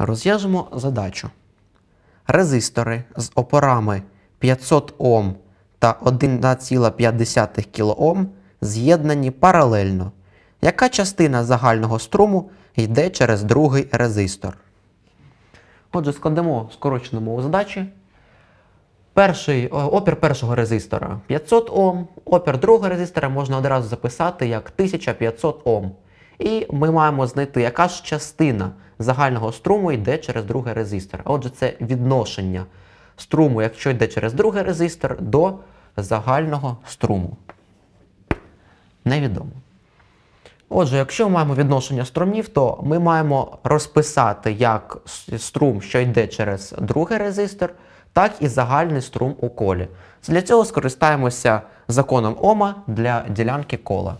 Розв'яжемо задачу. Резистори з опорами 500 Ом та 1,5 кОм з'єднані паралельно. Яка частина загального струму йде через другий резистор? Отже, складемо скорочену мову задачі. Перший, е, Опір першого резистора 500 Ом. Опір другого резистора можна одразу записати як 1500 Ом. І ми маємо знайти, яка ж частина загального струму йде через другий резистор. отже, це відношення струму, якщо йде через другий резистор, до загального струму. Невідомо. Отже, якщо ми маємо відношення струмів, то ми маємо розписати як струм, що йде через другий резистор, так і загальний струм у колі. Для цього скористаємося законом Ома для ділянки кола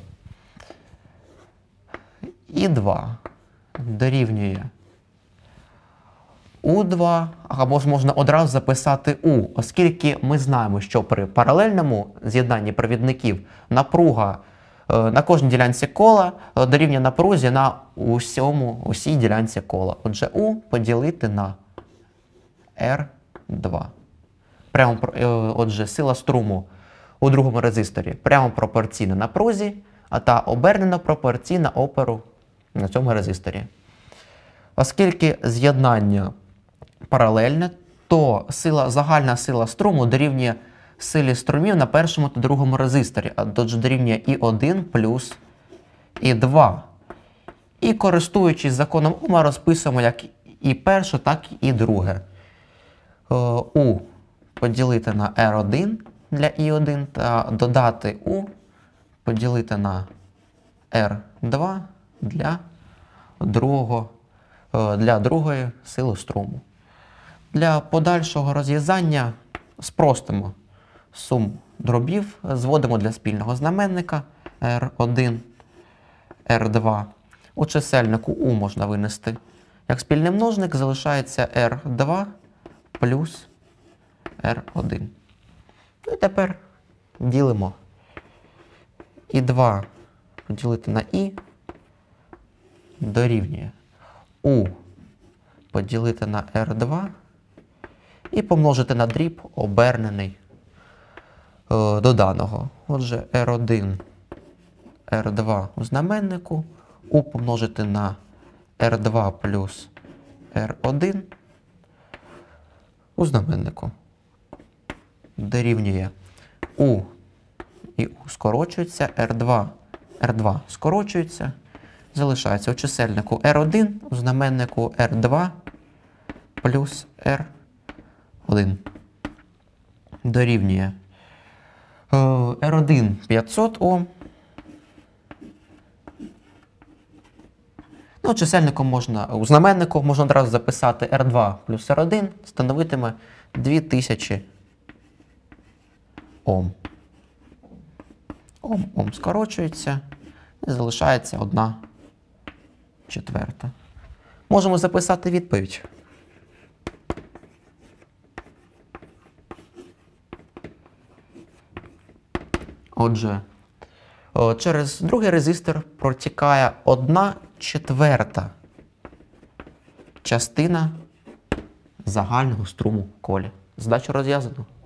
і 2 дорівнює У2, або ж можна одразу записати У, оскільки ми знаємо, що при паралельному з'єднанні провідників напруга е, на кожній ділянці кола дорівнює напрузі на усьому, усій ділянці кола. Отже, У поділити на R2. Прямо, е, Отже, сила струму у другому резисторі прямо пропорційна напрузі, а та обернена пропорційна оперу на цьому резисторі. Оскільки з'єднання паралельне, то сила, загальна сила струму дорівнює силі струмів на першому та другому резисторі, а дорівнює і 1 плюс і 2. І користуючись законом Ума, розписуємо як і 1 так і друге. Е, у поділити на R1 для І1 та додати У поділити на R2 для другого, е, для другої сили струму. Для подальшого розв'язання спростимо сум дробів, зводимо для спільного знаменника R1, R2. У чисельнику U можна винести. Як спільний множник залишається R2 плюс R1. Ну і тепер ділимо І2 поділити на І дорівнює у поділити на R2 і помножити на дріб обернений е, до даного. Отже, R1, R2 у знаменнику, у помножити на R2 плюс R1 у знаменнику. Дорівнює у і у скорочується R2, R2 скорочується залишається у чисельнику R1 у знаменнику R2 плюс R1. Дорівнює е, R1 500 Ом. Ну, чисельником можна, у знаменнику можна одразу записати R2 плюс R1, становитиме 2000 Ом. Ом, Ом скорочується і залишається одна четверта. Можемо записати відповідь. Отже, через другий резистор протікає одна четверта частина загального струму колі. Задачу розв'язано.